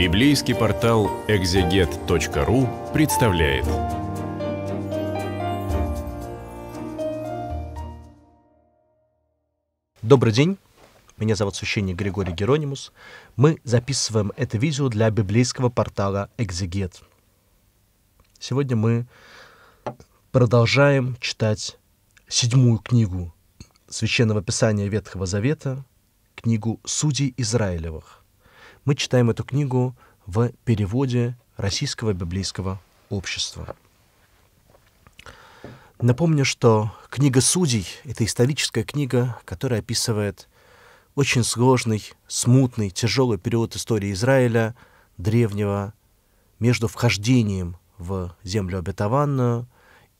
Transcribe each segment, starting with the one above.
Библейский портал exeget.ru представляет. Добрый день. Меня зовут священник Григорий Геронимус. Мы записываем это видео для библейского портала Exeget. Сегодня мы продолжаем читать седьмую книгу Священного Писания Ветхого Завета, книгу «Судей Израилевых». Мы читаем эту книгу в переводе Российского библейского общества. Напомню, что книга «Судей» — это историческая книга, которая описывает очень сложный, смутный, тяжелый период истории Израиля, древнего, между вхождением в землю обетованную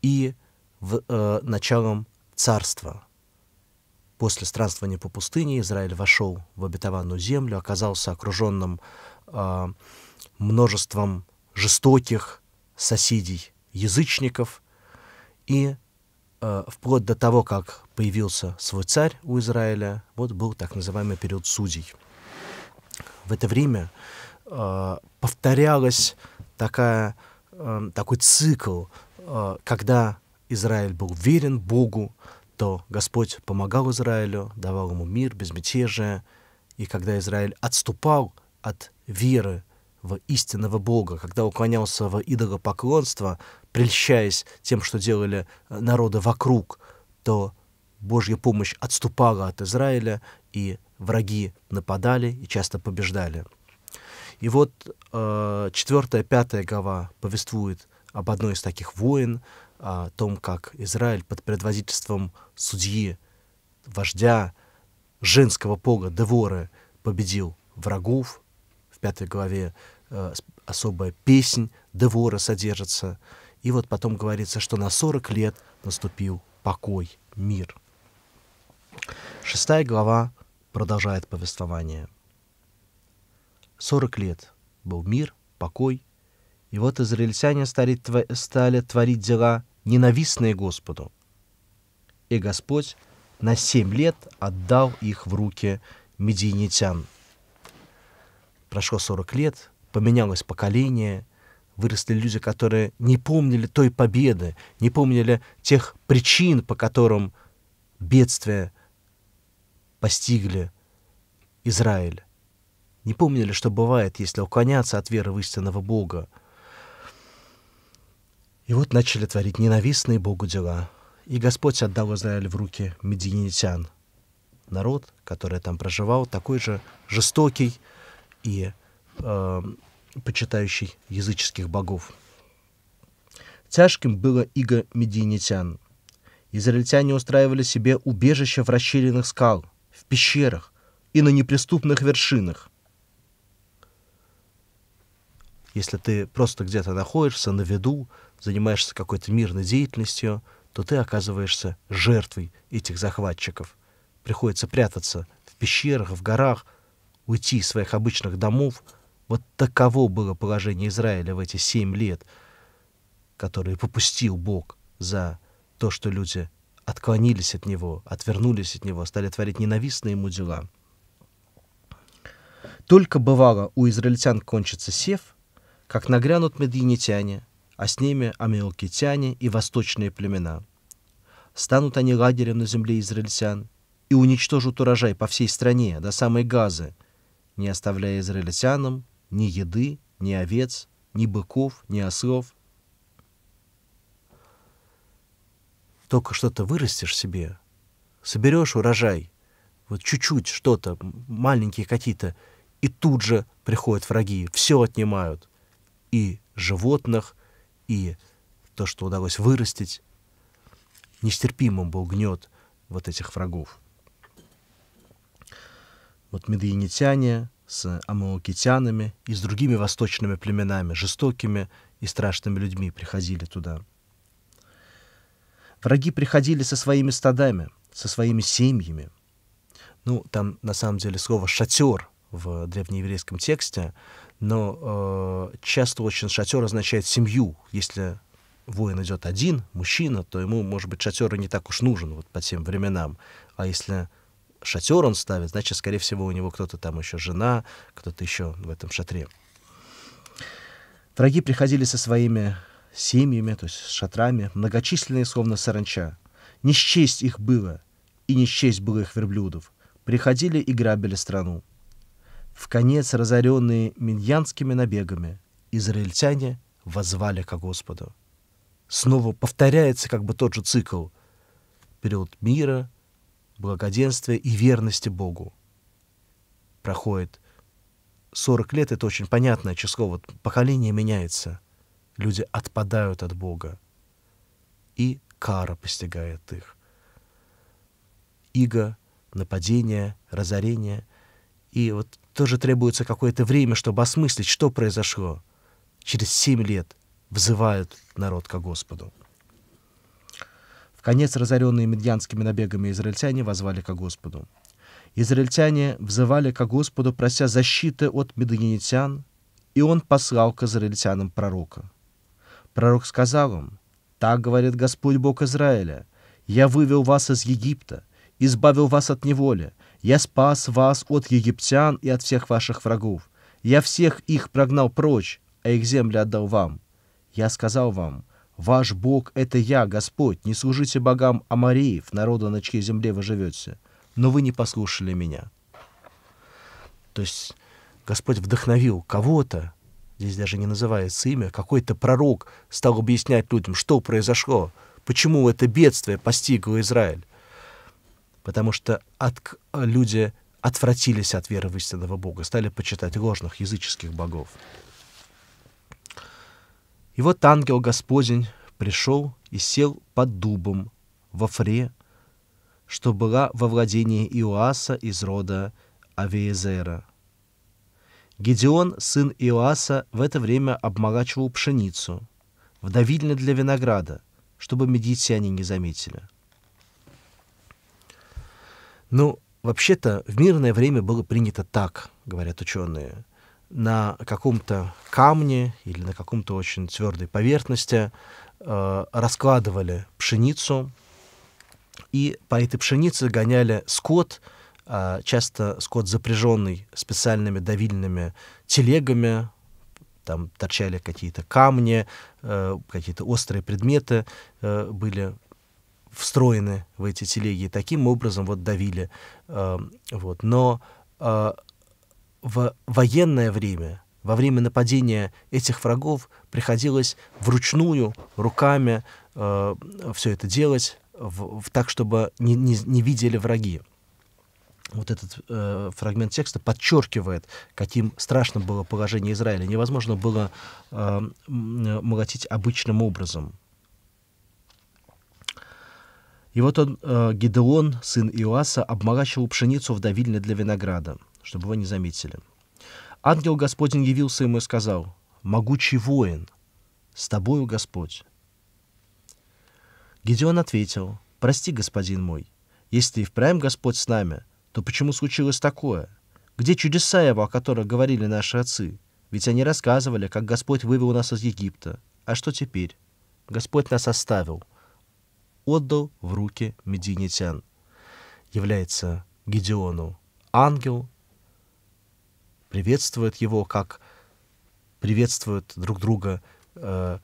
и в, э, началом царства — После странствования по пустыне Израиль вошел в обетованную землю, оказался окруженным э, а, множеством жестоких соседей, язычников, и э, вплоть до того, как появился свой царь у Израиля, вот был так называемый период судей. В это время э, повторялась такая, э, такой цикл, э, когда Израиль был верен Богу, то Господь помогал Израилю, давал ему мир, безмятежие. И когда Израиль отступал от веры в истинного Бога, когда уклонялся в идолопоклонство, прельщаясь тем, что делали э, народы вокруг, то Божья помощь отступала от Израиля, и враги нападали и часто побеждали. И вот э, четвертая, пятая глава повествует об одной из таких войн, о том, как Израиль под предводительством судьи, вождя женского пога Деворы победил врагов. В пятой главе э, особая песнь Девора содержится. И вот потом говорится, что на 40 лет наступил покой, мир. Шестая глава продолжает повествование. 40 лет был мир, покой, и вот израильтяне стали, творить дела, ненавистные Господу. И Господь на семь лет отдал их в руки медианитян. Прошло 40 лет, поменялось поколение, выросли люди, которые не помнили той победы, не помнили тех причин, по которым бедствия постигли Израиль. Не помнили, что бывает, если уклоняться от веры в истинного Бога – и вот начали творить ненавистные Богу дела. И Господь отдал Израиль в руки медианитян. Народ, который там проживал, такой же жестокий и э, почитающий языческих богов. Тяжким было иго медианитян. Израильтяне устраивали себе убежища в расщелинах скал, в пещерах и на неприступных вершинах. Если ты просто где-то находишься на виду, занимаешься какой-то мирной деятельностью, то ты оказываешься жертвой этих захватчиков. Приходится прятаться в пещерах, в горах, уйти из своих обычных домов. Вот таково было положение Израиля в эти семь лет, которые попустил Бог за то, что люди отклонились от Него, отвернулись от Него, стали творить ненавистные Ему дела. Только бывало у израильтян кончится сев, как нагрянут медьянитяне – а с ними амиокитяне и восточные племена. Станут они лагерем на земле израильтян и уничтожат урожай по всей стране, до самой Газы, не оставляя израильтянам ни еды, ни овец, ни быков, ни ослов. Только что-то вырастешь себе, соберешь урожай, вот чуть-чуть что-то, маленькие какие-то, и тут же приходят враги, все отнимают. И животных, и то, что удалось вырастить, нестерпимым был гнет вот этих врагов. Вот медиенитяне с амаокитянами и с другими восточными племенами, жестокими и страшными людьми, приходили туда. Враги приходили со своими стадами, со своими семьями. Ну, там на самом деле слово «шатер» в древнееврейском тексте — но э, часто очень шатер означает семью. Если воин идет один, мужчина, то ему, может быть, шатер не так уж нужен вот по тем временам. А если шатер он ставит, значит, скорее всего, у него кто-то там еще жена, кто-то еще в этом шатре. Враги приходили со своими семьями, то есть с шатрами, многочисленные, словно саранча. Не счесть их было, и не счесть было их верблюдов. Приходили и грабили страну в конец разоренные миньянскими набегами, израильтяне возвали ко Господу. Снова повторяется как бы тот же цикл. Период мира, благоденствия и верности Богу. Проходит 40 лет, это очень понятное число, вот поколение меняется. Люди отпадают от Бога. И кара постигает их. Иго, нападение, разорение. И вот тоже требуется какое-то время, чтобы осмыслить, что произошло. Через семь лет взывают народ ко Господу. В конец разоренные медьянскими набегами израильтяне возвали ко Господу. Израильтяне взывали ко Господу, прося защиты от меданитян, и он послал к израильтянам пророка. Пророк сказал им, «Так говорит Господь Бог Израиля, я вывел вас из Египта, избавил вас от неволи, я спас вас от египтян и от всех ваших врагов. Я всех их прогнал прочь, а их землю отдал вам. Я сказал вам, ваш Бог — это я, Господь, не служите богам Амареев, народа, на чьей земле вы живете. Но вы не послушали меня». То есть Господь вдохновил кого-то, здесь даже не называется имя, какой-то пророк стал объяснять людям, что произошло, почему это бедствие постигло Израиль потому что от, э, люди отвратились от веры в истинного Бога, стали почитать ложных языческих богов. И вот ангел Господень пришел и сел под дубом во Фре, что была во владении Иоаса из рода Авиезера. Гедеон, сын Иоаса, в это время обмолачивал пшеницу в для винограда, чтобы медитяне не заметили — ну, вообще-то в мирное время было принято так, говорят ученые. На каком-то камне или на каком-то очень твердой поверхности э, раскладывали пшеницу, и по этой пшенице гоняли скот, э, часто скот запряженный специальными давильными телегами, там торчали какие-то камни, э, какие-то острые предметы э, были встроены в эти телеги, таким образом вот давили. Э, вот. Но э, в военное время, во время нападения этих врагов приходилось вручную, руками э, все это делать, в, в, так, чтобы не, не, не видели враги вот этот э, фрагмент текста подчеркивает, каким страшным было положение Израиля. Невозможно было э, молотить обычным образом. И вот он, э, Гедеон, сын Иоаса, обморачивал пшеницу в давильне для винограда, чтобы его не заметили. Ангел Господень явился ему и сказал, «Могучий воин, с тобою Господь». Гедеон ответил, «Прости, господин мой, если и впрямь Господь с нами, то почему случилось такое? Где чудеса его, о которых говорили наши отцы? Ведь они рассказывали, как Господь вывел нас из Египта. А что теперь? Господь нас оставил, отдал в руки мединитян. Является Гедеону ангел, приветствует его, как приветствуют друг друга э,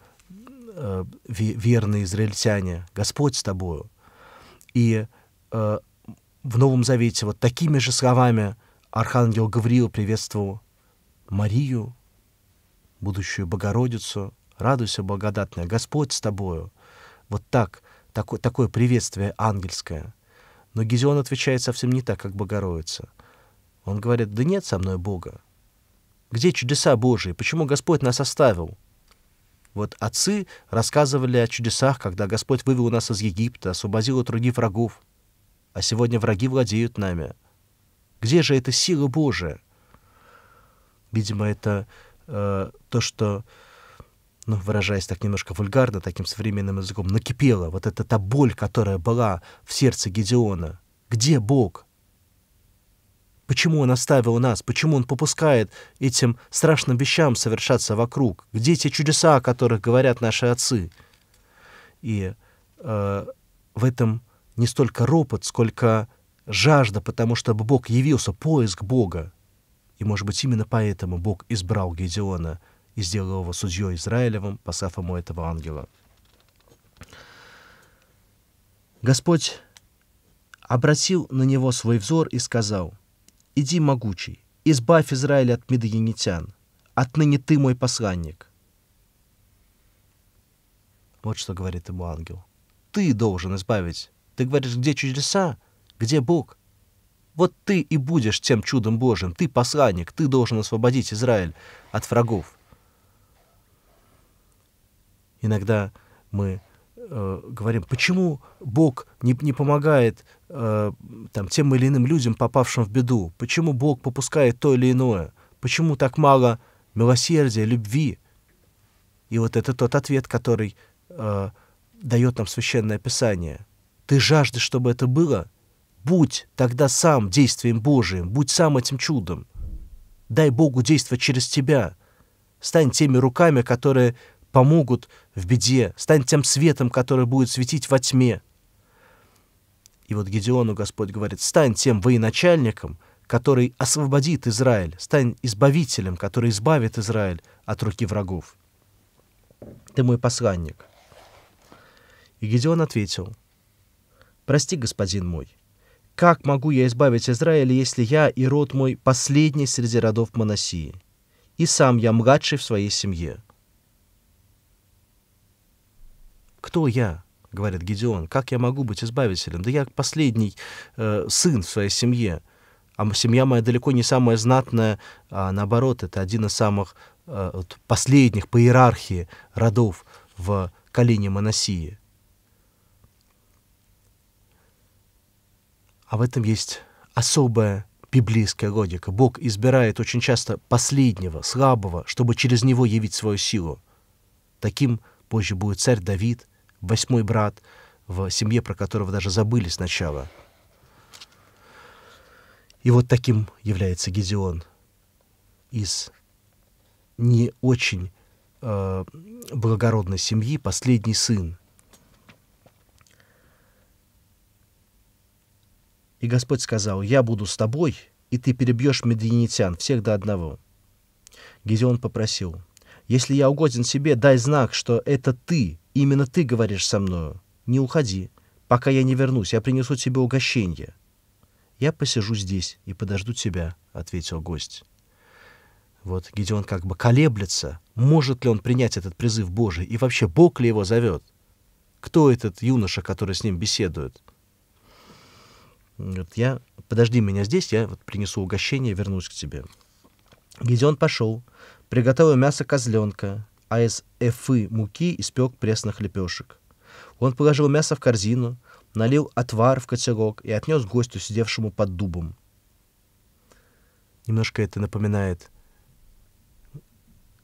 э, верные израильтяне. Господь с тобою. И э, в Новом Завете вот такими же словами Архангел Гавриил приветствовал Марию, будущую Богородицу. Радуйся, благодатная, Господь с тобою. Вот так такое, такое приветствие ангельское. Но Гезион отвечает совсем не так, как Богородица. Он говорит, да нет со мной Бога. Где чудеса Божии? Почему Господь нас оставил? Вот отцы рассказывали о чудесах, когда Господь вывел нас из Египта, освободил от руки врагов. А сегодня враги владеют нами. Где же эта сила Божия? Видимо, это э, то, что ну, выражаясь так немножко вульгарно, таким современным языком, накипела вот эта та боль, которая была в сердце Гедеона. Где Бог? Почему Он оставил нас? Почему Он попускает этим страшным вещам совершаться вокруг? Где те чудеса, о которых говорят наши отцы? И э, в этом не столько ропот, сколько жажда, потому что Бог явился, поиск Бога. И, может быть, именно поэтому Бог избрал Гедеона — и сделал его судьей Израилевым, послав ему этого ангела. Господь обратил на него свой взор и сказал, «Иди, могучий, избавь Израиля от медоянитян, отныне ты мой посланник». Вот что говорит ему ангел. «Ты должен избавить. Ты говоришь, где чудеса, где Бог? Вот ты и будешь тем чудом Божьим. Ты посланник, ты должен освободить Израиль от врагов. Иногда мы э, говорим, почему Бог не, не помогает э, там, тем или иным людям, попавшим в беду? Почему Бог попускает то или иное? Почему так мало милосердия, любви? И вот это тот ответ, который э, дает нам священное писание. Ты жаждешь, чтобы это было? Будь тогда сам действием Божиим, будь сам этим чудом. Дай Богу действовать через тебя. Стань теми руками, которые помогут в беде, стань тем светом, который будет светить во тьме. И вот Гедеону Господь говорит, стань тем военачальником, который освободит Израиль, стань избавителем, который избавит Израиль от руки врагов. Ты мой посланник. И Гедеон ответил, прости, господин мой, как могу я избавить Израиль, если я и род мой последний среди родов Моносии, и сам я младший в своей семье? «Кто я?» — говорит Гедеон. «Как я могу быть избавителем? Да я последний э, сын в своей семье. А семья моя далеко не самая знатная, а наоборот, это один из самых э, последних по иерархии родов в колене Моносии». А в этом есть особая библейская логика. Бог избирает очень часто последнего, слабого, чтобы через него явить свою силу. Таким позже будет царь Давид – восьмой брат в семье, про которого даже забыли сначала. И вот таким является Гедеон из не очень э, благородной семьи, последний сын. И Господь сказал, «Я буду с тобой, и ты перебьешь медианитян, всех до одного». Гедеон попросил, «Если я угоден себе, дай знак, что это ты, Именно ты говоришь со мною. Не уходи. Пока я не вернусь, я принесу тебе угощение. Я посижу здесь и подожду тебя, ответил гость. Вот Гедеон как бы колеблется, может ли он принять этот призыв Божий и вообще Бог ли его зовет? Кто этот юноша, который с ним беседует? Вот я, подожди меня здесь, я вот принесу угощение и вернусь к тебе. Гедеон пошел, приготовил мясо козленка, а из эфы муки испек пресных лепешек. Он положил мясо в корзину, налил отвар в котелок и отнес гостю, сидевшему под дубом. Немножко это напоминает,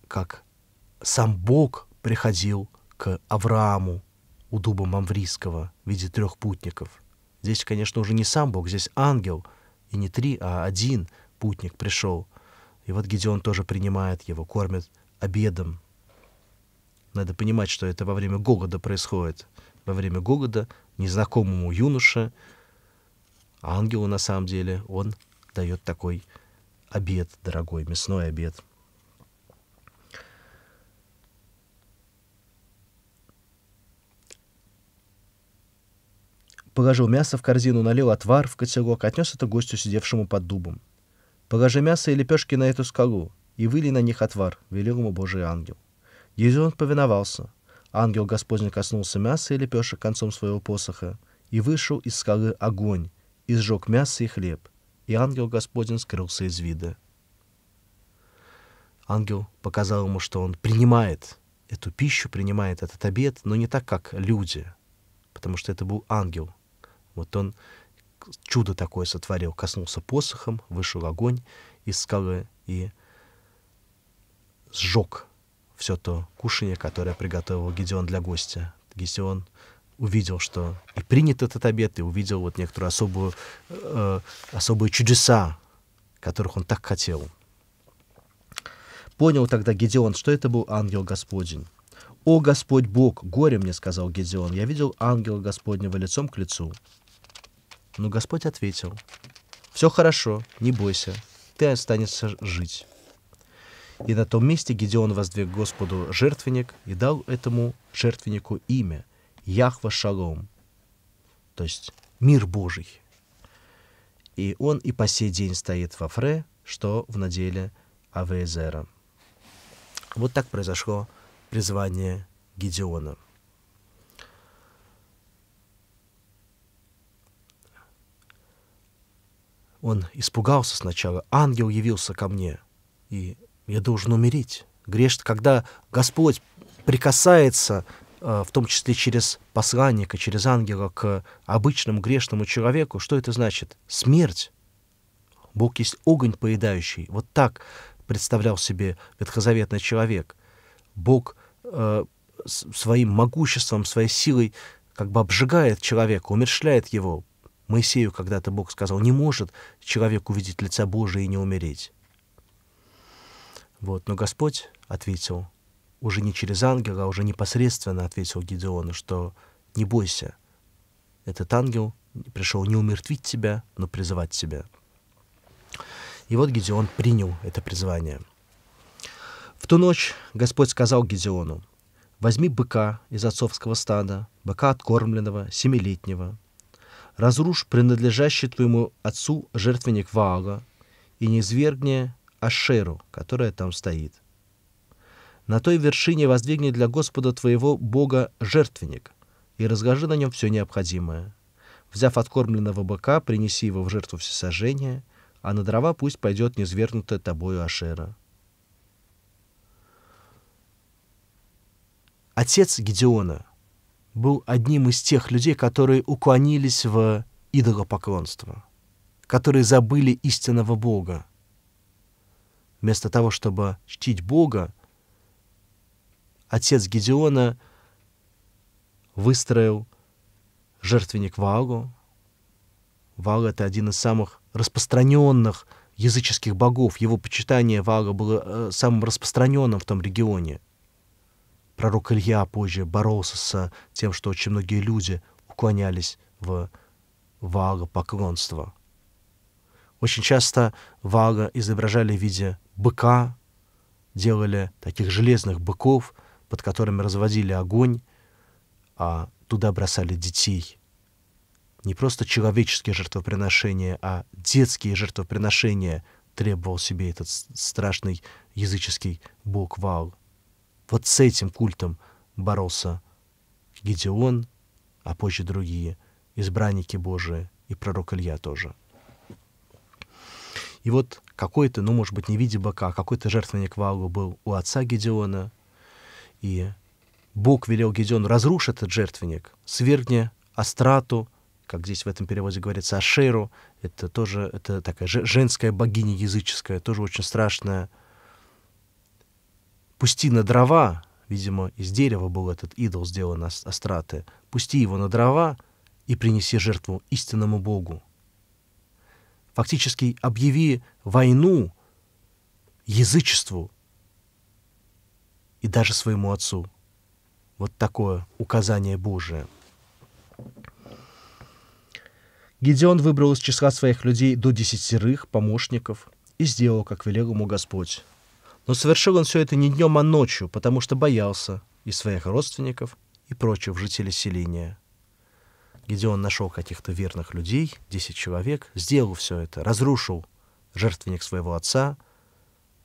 как сам Бог приходил к Аврааму у дуба Мамврийского в виде трех путников. Здесь, конечно, уже не сам Бог, здесь ангел, и не три, а один путник пришел. И вот Гедеон тоже принимает его, кормит обедом, надо понимать, что это во время Гогода происходит. Во время Гогода незнакомому юноше, а ангелу на самом деле, он дает такой обед дорогой, мясной обед. Положил мясо в корзину, налил отвар в котелок, отнес это гостю, сидевшему под дубом. Положи мясо и лепешки на эту скалу, и выли на них отвар, велел ему Божий ангел. Езион повиновался. Ангел Господень коснулся мяса и лепешек концом своего посоха, и вышел из скалы огонь, и сжег мясо и хлеб, и ангел Господень скрылся из вида. Ангел показал ему, что он принимает эту пищу, принимает этот обед, но не так, как люди, потому что это был ангел. Вот он чудо такое сотворил, коснулся посохом, вышел огонь из скалы и сжег все то кушанье, которое приготовил Гедеон для гостя. Гедеон увидел, что и принят этот обед, и увидел вот некоторые особые э, особые чудеса, которых он так хотел. Понял тогда Гедеон, что это был ангел Господень. «О Господь Бог, горе мне!» — сказал Гедеон. «Я видел ангела Господнего лицом к лицу». Но Господь ответил. «Все хорошо, не бойся, ты останешься жить». И на том месте Гедеон воздвиг Господу жертвенник и дал этому жертвеннику имя Яхва Шалом, то есть мир Божий. И он и по сей день стоит во Фре, что в наделе Авезера. Вот так произошло призвание Гедеона. Он испугался сначала. Ангел явился ко мне и я должен умереть. Греш, когда Господь прикасается, а, в том числе через посланника, через ангела, к обычному грешному человеку, что это значит? Смерть. Бог есть огонь поедающий. Вот так представлял себе ветхозаветный человек. Бог э, своим могуществом, своей силой как бы обжигает человека, умершляет его. Моисею когда-то Бог сказал, не может человек увидеть лица Божие и не умереть. Вот. Но Господь ответил, уже не через ангела, а уже непосредственно ответил Гедеону, что не бойся, этот ангел пришел не умертвить тебя, но призывать тебя. И вот Гедеон принял это призвание. В ту ночь Господь сказал Гедеону, «Возьми быка из отцовского стада, быка откормленного, семилетнего, разрушь принадлежащий твоему отцу жертвенник Ваала и не извергни Ашеру, которая там стоит. На той вершине воздвигни для Господа твоего Бога жертвенник и разгажи на нем все необходимое. Взяв откормленного быка, принеси его в жертву всесожжения, а на дрова пусть пойдет низвергнутая тобою Ашера. Отец Гедеона был одним из тех людей, которые уклонились в идолопоклонство, которые забыли истинного Бога, Вместо того, чтобы чтить Бога, отец Гедеона выстроил жертвенник Вагу. Вага — это один из самых распространенных языческих богов. Его почитание Вага было э, самым распространенным в том регионе. Пророк Илья позже боролся с тем, что очень многие люди уклонялись в Вага поклонство. Очень часто Вага изображали в виде быка, делали таких железных быков, под которыми разводили огонь, а туда бросали детей. Не просто человеческие жертвоприношения, а детские жертвоприношения требовал себе этот страшный языческий бог Вал. Вот с этим культом боролся Гедеон, а позже другие, избранники Божии и пророк Илья тоже. И вот какой-то, ну, может быть, не в виде быка, какой-то жертвенник Валу был у отца Гедеона, и Бог велел Гедеону разрушить этот жертвенник, свергни Астрату, как здесь в этом переводе говорится, Ашеру, это тоже это такая женская богиня языческая, тоже очень страшная. Пусти на дрова, видимо, из дерева был этот идол сделан Астраты, пусти его на дрова и принеси жертву истинному Богу, фактически объяви войну язычеству и даже своему отцу. Вот такое указание Божие. Гедеон выбрал из числа своих людей до десятерых помощников и сделал, как велел ему Господь. Но совершил он все это не днем, а ночью, потому что боялся и своих родственников, и прочих жителей селения – где он нашел каких-то верных людей, 10 человек, сделал все это, разрушил жертвенник своего отца,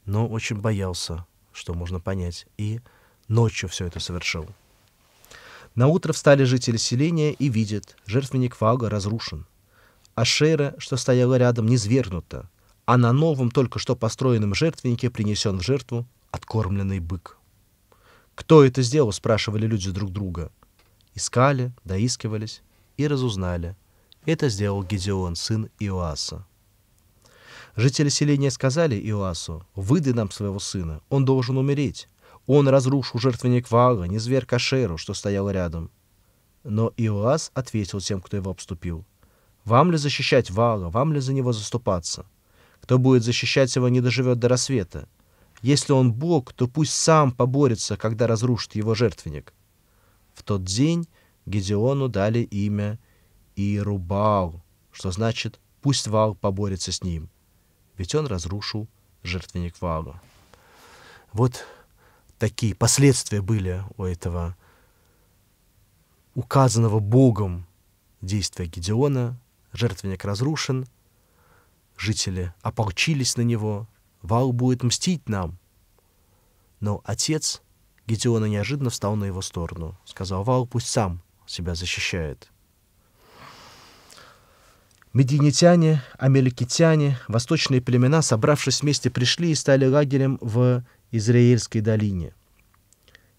но очень боялся, что можно понять, и ночью все это совершил. На утро встали жители селения и видят, жертвенник Вага разрушен. а Ашера, что стояла рядом, не свергнута, а на новом, только что построенном жертвеннике принесен в жертву откормленный бык. «Кто это сделал?» — спрашивали люди друг друга. Искали, доискивались, и разузнали. Это сделал Гедеон, сын Иоаса. Жители селения сказали Иоасу, «Выдай нам своего сына, он должен умереть. Он разрушил жертвенник Ваала, не зверь Кашеру, что стоял рядом». Но Иоас ответил тем, кто его обступил, «Вам ли защищать Ваала, вам ли за него заступаться? Кто будет защищать его, не доживет до рассвета. Если он Бог, то пусть сам поборется, когда разрушит его жертвенник». В тот день Гедеону дали имя Ирубал, что значит «пусть Вал поборется с ним», ведь он разрушил жертвенник Валу. Вот такие последствия были у этого указанного Богом действия Гедеона. Жертвенник разрушен, жители ополчились на него, Вал будет мстить нам. Но отец Гедеона неожиданно встал на его сторону. Сказал, Вал пусть сам себя защищает. Мединитяне, амеликитяне, восточные племена, собравшись вместе, пришли и стали лагерем в Израильской долине.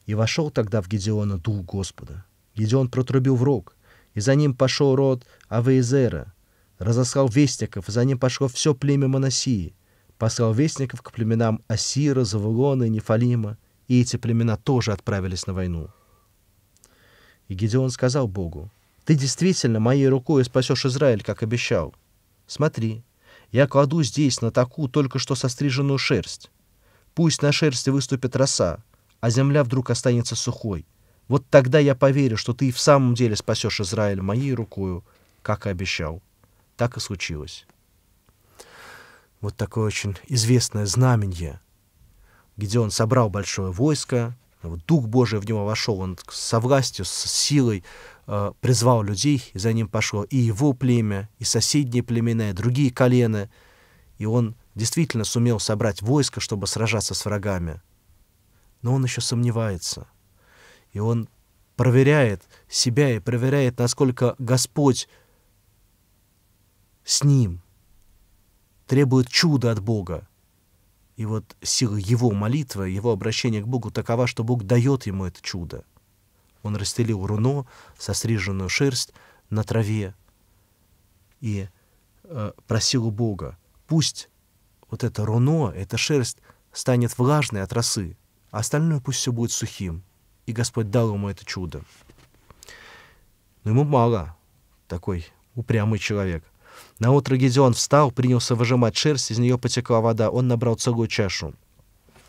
И вошел тогда в Гедеона дух Господа. Гедеон протрубил в рог, и за ним пошел род Авеизера, разослал вестников, и за ним пошло все племя Моносии, послал вестников к племенам Асира, Завулона и Нефалима, и эти племена тоже отправились на войну. И Гедеон сказал Богу, «Ты действительно моей рукой спасешь Израиль, как обещал. Смотри, я кладу здесь на таку только что состриженную шерсть. Пусть на шерсти выступит роса, а земля вдруг останется сухой. Вот тогда я поверю, что ты в самом деле спасешь Израиль моей рукою, как и обещал. Так и случилось. Вот такое очень известное знаменье, где он собрал большое войско, ну, Дух Божий в него вошел, он со властью, с силой э, призвал людей, и за ним пошло и его племя, и соседние племена, и другие колена. И он действительно сумел собрать войско, чтобы сражаться с врагами. Но он еще сомневается. И он проверяет себя и проверяет, насколько Господь с ним требует чуда от Бога. И вот сила его молитвы, его обращения к Богу такова, что Бог дает ему это чудо. Он расстелил руно, состриженную шерсть на траве и э, просил у Бога, пусть вот это руно, эта шерсть станет влажной от росы, а остальное пусть все будет сухим. И Господь дал ему это чудо. Но ему мало, такой упрямый человек — на утро Гедеон встал, принялся выжимать шерсть, из нее потекла вода. Он набрал целую чашу.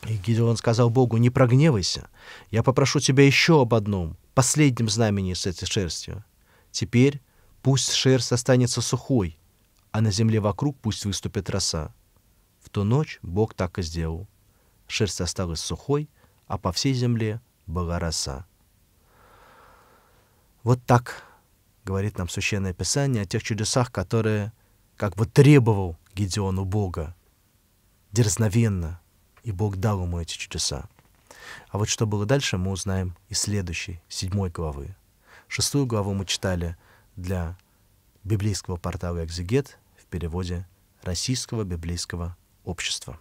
И Гедеон сказал Богу, не прогневайся, я попрошу тебя еще об одном, последнем знамении с этой шерстью. Теперь пусть шерсть останется сухой, а на земле вокруг пусть выступит роса. В ту ночь Бог так и сделал. Шерсть осталась сухой, а по всей земле была роса. Вот так говорит нам Священное Писание о тех чудесах, которые как бы требовал Гедеону Бога дерзновенно, и Бог дал ему эти чудеса. А вот что было дальше, мы узнаем из следующей, седьмой главы. Шестую главу мы читали для библейского портала «Экзегет» в переводе Российского библейского общества.